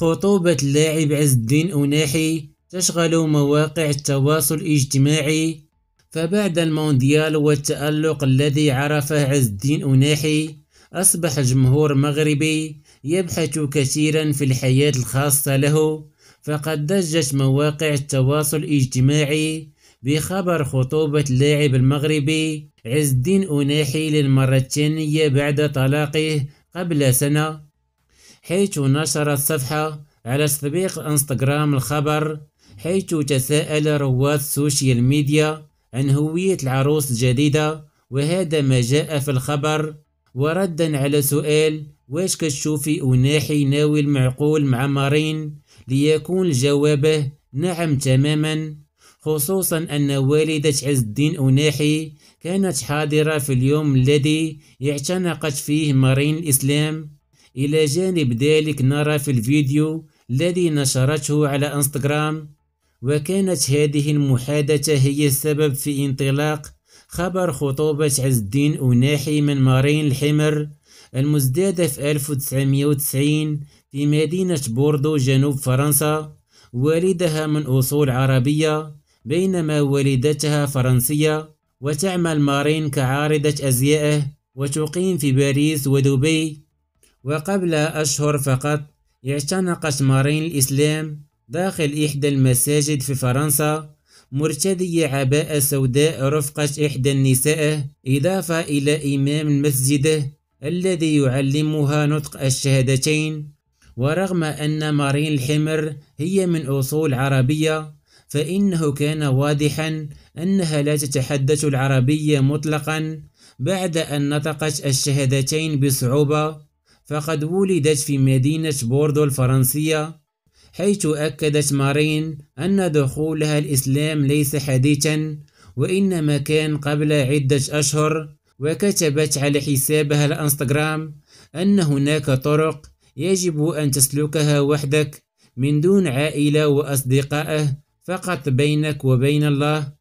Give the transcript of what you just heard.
خطوبة اللاعب عز الدين أوناحي تشغل مواقع التواصل الاجتماعي فبعد المونديال والتألق الذي عرفه عز الدين أوناحي أصبح جمهور مغربي يبحث كثيرا في الحياة الخاصة له فقد دجت مواقع التواصل الاجتماعي بخبر خطوبة اللاعب المغربي عز الدين أوناحي للمرة الثانية بعد طلاقه قبل سنة حيث نشرت صفحة على تطبيق انستغرام الخبر حيث تساءل رواد السوشيال ميديا عن هوية العروس الجديدة وهذا ما جاء في الخبر وردا على سؤال واش كتشوفي أناحي ناوي المعقول مع مارين ليكون جوابه نعم تماما خصوصا أن والدة عز الدين أناحي كانت حاضرة في اليوم الذي اعتنقت فيه مارين الإسلام إلى جانب ذلك نرى في الفيديو الذي نشرته على انستغرام وكانت هذه المحادثة هي السبب في انطلاق خبر خطوبة عز الدين أناحي من مارين الحمر المزدادة في 1990 في مدينة بوردو جنوب فرنسا والدها من أصول عربية بينما والدتها فرنسية وتعمل مارين كعارضة أزياءه وتقيم في باريس ودبي وقبل أشهر فقط اعتنق شمارين الإسلام داخل إحدى المساجد في فرنسا مرتدي عباءة سوداء رفقة إحدى النساء إضافة إلى إمام المسجد الذي يعلمها نطق الشهادتين ورغم أن مارين الحمر هي من أصول عربية فإنه كان واضحا أنها لا تتحدث العربية مطلقا بعد أن نطقت الشهادتين بصعوبة فقد ولدت في مدينة بوردو الفرنسية حيث أكدت مارين أن دخولها الإسلام ليس حديثا وإنما كان قبل عدة أشهر وكتبت على حسابها الانستغرام أن هناك طرق يجب أن تسلكها وحدك من دون عائلة وأصدقائه فقط بينك وبين الله